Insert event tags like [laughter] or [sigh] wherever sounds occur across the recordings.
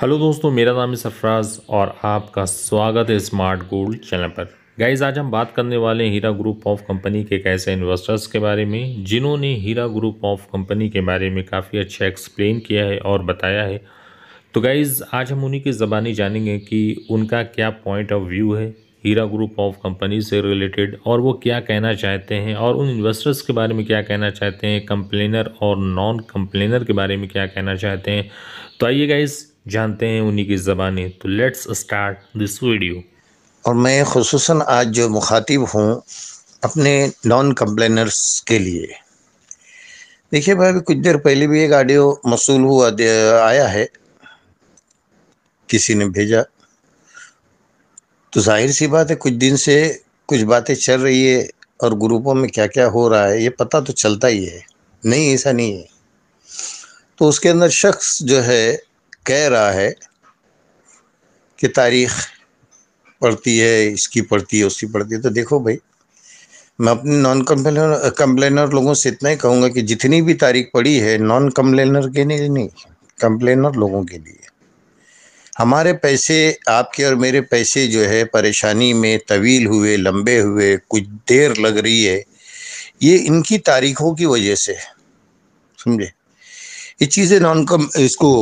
Hello दोस्तों मेरा नाम है सरफराज और आपका स्वागत है स्मार्ट गोल्ड चैनल पर गाइज आज हम बात करने वाले हैं हीरा ग्रुप ऑफ कंपनी के एक ऐसे इन्वेस्टर्स के बारे में जिन्होंने हीरा ग्रुप ऑफ कंपनी के बारे में काफ़ी अच्छा एक्सप्लेन किया है और बताया है तो गाइज़ आज हम उन्हीं की ज़बानी जानेंगे कि उनका क्या पॉइंट ऑफ व्यू है हीरा ग्रुप ऑफ कंपनी से रिलेटेड और वो क्या कहना चाहते हैं और उन इन्वेस्टर्स के बारे में क्या कहना चाहते हैं कंप्लेनर और नॉन कंप्लेनर के बारे में क्या कहना चाहते हैं तो आइए गाइज़ जानते हैं उन्हीं की ज़बानी तो लेट्स स्टार्ट दिस वीडियो और मैं खसूस आज जो मुखातिब हूँ अपने नॉन कम्प्लेनर्स के लिए देखिए भाई कुछ देर पहले भी एक ऑडियो मसूल हुआ आया है किसी ने भेजा तो जाहिर सी बात है कुछ दिन से कुछ बातें चल रही है और ग्रुपों में क्या क्या हो रहा है ये पता तो चलता ही है नहीं ऐसा नहीं है तो उसके अंदर शख्स जो है कह रहा है कि तारीख पड़ती है इसकी पड़ती है उसकी पड़ती है तो देखो भाई मैं अपने नॉन कम्प्लेनर कम्प्लेनर लोगों से इतना ही कहूँगा कि जितनी भी तारीख पड़ी है नॉन कम्प्लेनर के लिए नहीं कम्प्लेनर लोगों के लिए हमारे पैसे आपके और मेरे पैसे जो है परेशानी में तवील हुए लंबे हुए कुछ देर लग रही है ये इनकी तारीखों की वजह से समझे ये चीज़ें नॉन कम इसको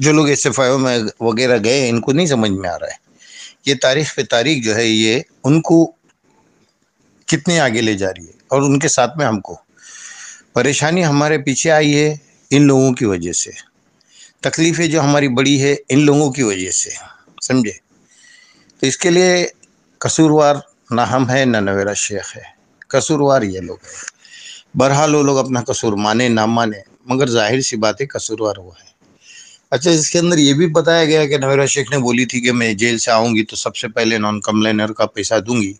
जो लोग एस एफ आई में वगैरह गए इनको नहीं समझ में आ रहा है ये तारीख पे तारीख जो है ये उनको कितने आगे ले जा रही है और उनके साथ में हमको परेशानी हमारे पीछे आई है इन लोगों की वजह से तकलीफ़ें जो हमारी बड़ी है इन लोगों की वजह से समझे तो इसके लिए कसूरवार ना हम है ना नवेरा शेख है कसूरवार ये लोग है बहरहाल वो लोग अपना कसूर माने ना माने मगर जाहिर सी बात है कसूरवार वो है अच्छा इसके अंदर ये भी बताया गया कि नवेरा शेख ने बोली थी कि मैं जेल से आऊँगी तो सबसे पहले नॉन कम्प्लेनर का पैसा दूंगी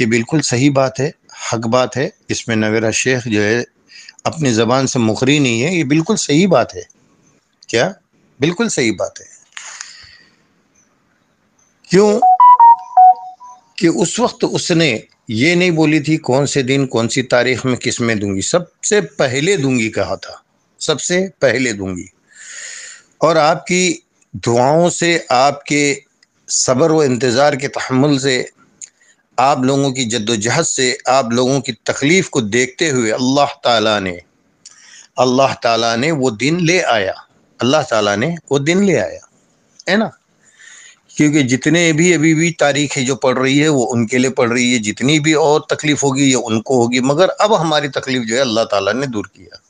ये बिल्कुल सही बात है हक बात है इसमें नवेरा शेख जो है अपनी ज़बान से मुखरी नहीं है ये बिल्कुल सही बात है क्या बिल्कुल सही बात है क्यों कि उस वक्त उसने ये नहीं बोली थी कौन से दिन कौन सी तारीख में किस में दूंगी सबसे पहले दूंगी कहा था सबसे पहले दूंगी और आपकी दुआओं से आपके सब्र व इंतज़ार के तहमल से आप लोगों की जद्दोजहद से आप लोगों की तकलीफ़ को देखते हुए अल्लाह ताला ने अल्लाह ताला ने वो दिन ले आया अल्लाह ताला ने वो दिन ले आया है ना क्योंकि जितने भी अभी भी तारीखें जो पढ़ रही है वो उनके लिए पढ़ रही है जितनी भी और तकलीफ़ होगी ये उनको होगी मगर अब हमारी तकलीफ़ जो है अल्लाह ताला ने दूर किया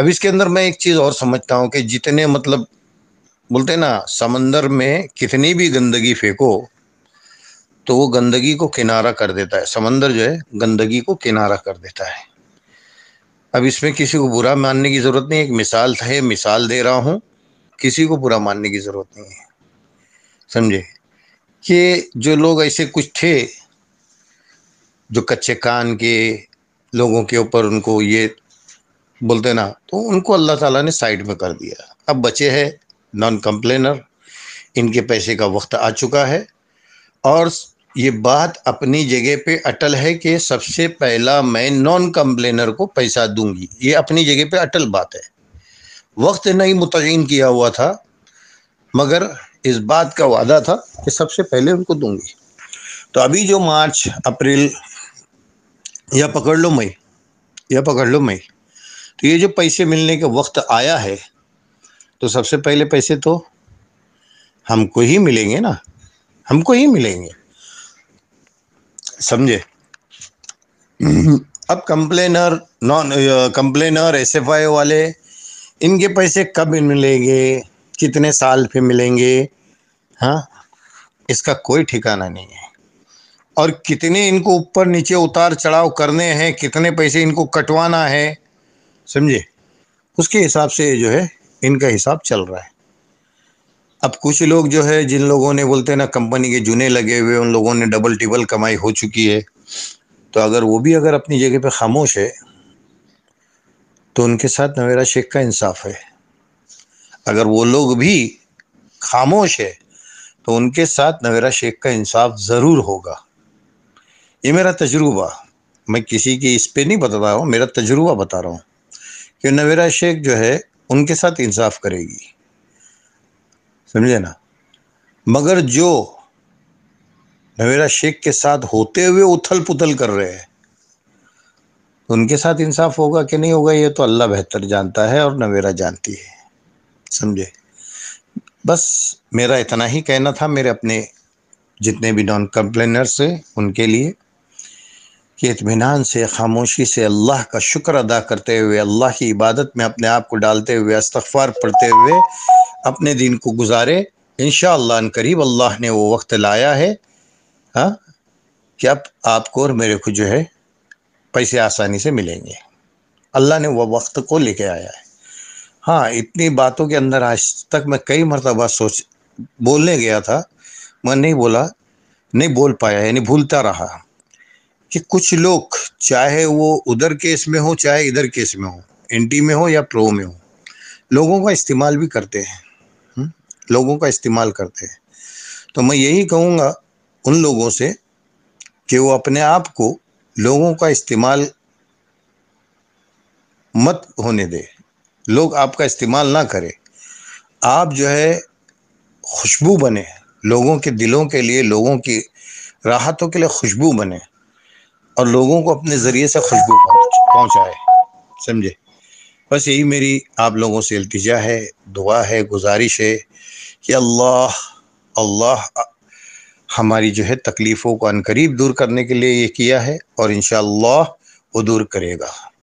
अब इसके अंदर मैं एक चीज़ और समझता हूँ कि जितने मतलब बोलते ना समंदर में कितनी भी गंदगी फेंको तो वो गंदगी को किनारा कर देता है समंदर जो है गंदगी को किनारा कर देता है अब इसमें किसी को बुरा मानने की ज़रूरत नहीं एक मिसाल है मिसाल दे रहा हूँ किसी को बुरा मानने की ज़रूरत नहीं है समझे कि जो लोग ऐसे कुछ थे जो कच्चे कान के लोगों के ऊपर उनको ये बोल देना तो उनको अल्लाह ताला ने साइड में कर दिया अब बचे हैं नॉन कंप्लेनर इनके पैसे का वक्त आ चुका है और ये बात अपनी जगह पे अटल है कि सबसे पहला मैं नॉन कंप्लेनर को पैसा दूंगी ये अपनी जगह पे अटल बात है वक्त नहीं मुतयन किया हुआ था मगर इस बात का वादा था कि सबसे पहले उनको दूंगी तो अभी जो मार्च अप्रैल या पकड़ लो मई या पकड़ लो मई तो ये जो पैसे मिलने का वक्त आया है तो सबसे पहले पैसे तो हमको ही मिलेंगे ना हमको ही मिलेंगे समझे [clears throat] अब complainer non complainer S F I वाले इनके पैसे कब मिलेंगे कितने साल पे मिलेंगे हाँ इसका कोई ठिकाना नहीं है और कितने इनको ऊपर नीचे उतार चढ़ाव करने हैं कितने पैसे इनको कटवाना है समझे उसके हिसाब से जो है इनका हिसाब चल रहा है अब कुछ लोग जो है जिन लोगों ने बोलते हैं ना कंपनी के जुने लगे हुए उन लोगों ने डबल टिबल कमाई हो चुकी है तो अगर वो भी अगर अपनी जगह पे खामोश है तो उनके साथ नवेरा शेख का इंसाफ है अगर वो लोग भी खामोश है तो उनके साथ नवेरा शेख का इंसाफ ज़रूर होगा ये मेरा तजुर्बा मैं किसी की इस पर नहीं बता रहा हूँ मेरा तजुर्बा बता रहा हूँ कि नवेरा शेख जो है उनके साथ इंसाफ करेगी समझे ना मगर जो नवेरा शेख के साथ होते हुए उथल पुथल कर रहे हैं तो उनके साथ इंसाफ होगा कि नहीं होगा ये तो अल्लाह बेहतर जानता है और नवेरा जानती है समझे बस मेरा इतना ही कहना था मेरे अपने जितने भी नॉन कंप्लेनर्स हैं उनके लिए कि इतमान से खामोशी से अल्लाह का शुक्र अदा करते हुए अल्लाह की इबादत में अपने आप को डालते हुए अस्तफ़ार पढ़ते हुए अपने दिन को गुजारे इन करीब अल्लाह ने वो वक्त लाया है हाँ कि अब आपको और मेरे को जो है पैसे आसानी से मिलेंगे अल्लाह ने वह वक्त को लेके आया है हाँ इतनी बातों के अंदर आज तक मैं कई मरतबा सोच बोलने गया था मैं नहीं बोला नहीं बोल पाया यानी भूलता रहा कि कुछ लोग चाहे वो उधर केस में हो चाहे इधर केस में हो एंटी में हो या प्रो में हो लोगों का इस्तेमाल भी करते हैं हम्म? लोगों का इस्तेमाल करते हैं तो मैं यही कहूँगा उन लोगों से कि वो अपने आप को लोगों का इस्तेमाल मत होने दे लोग आपका इस्तेमाल ना करें आप जो है खुशबू बने लोगों के दिलों के लिए लोगों की राहतों के लिए खुशबू बने और लोगों को अपने ज़रिए से खुशबू पहुँचाए समझे बस यही मेरी आप लोगों से अल्तजा है दुआ है गुजारिश है कि अल्लाह अल्लाह हमारी जो है तकलीफ़ों को अनकरीब दूर करने के लिए ये किया है और इन वो दूर करेगा